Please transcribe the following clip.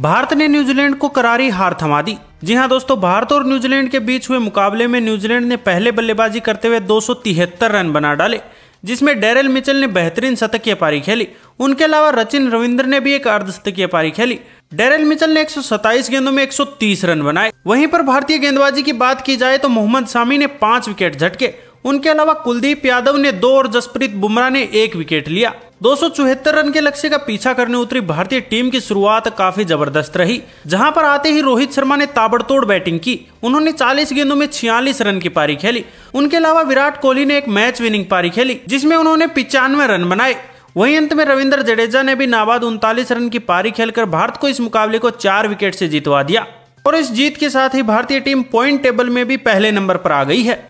भारत ने न्यूजीलैंड को करारी हार थमा दी जी हाँ दोस्तों भारत और न्यूजीलैंड के बीच हुए मुकाबले में न्यूजीलैंड ने पहले बल्लेबाजी करते हुए दो रन बना डाले जिसमें डेरल मिचल ने बेहतरीन शतकीय पारी खेली उनके अलावा रचिन रविंद्र ने भी एक अर्धशतकीय पारी खेली डेरल मिचल ने 127 गेंदों में 130 रन बनाए वहीं पर भारतीय गेंदबाजी की बात की जाए तो मोहम्मद शामी ने पांच विकेट झटके उनके अलावा कुलदीप यादव ने दो और जसप्रीत बुमराह ने एक विकेट लिया दो रन के लक्ष्य का पीछा करने उतरी भारतीय टीम की शुरुआत काफी जबरदस्त रही जहां पर आते ही रोहित शर्मा ने ताबड़तोड़ बैटिंग की उन्होंने 40 गेंदों में छियालीस रन की पारी खेली उनके अलावा विराट कोहली ने एक मैच विनिंग पारी खेली जिसमें उन्होंने पिचानवे रन बनाए वहीं अंत में रविंद्र जडेजा ने भी नाबाद उनतालीस रन की पारी खेलकर भारत को इस मुकाबले को चार विकेट से जितवा दिया और इस जीत के साथ ही भारतीय टीम पॉइंट टेबल में भी पहले नंबर पर आ गई है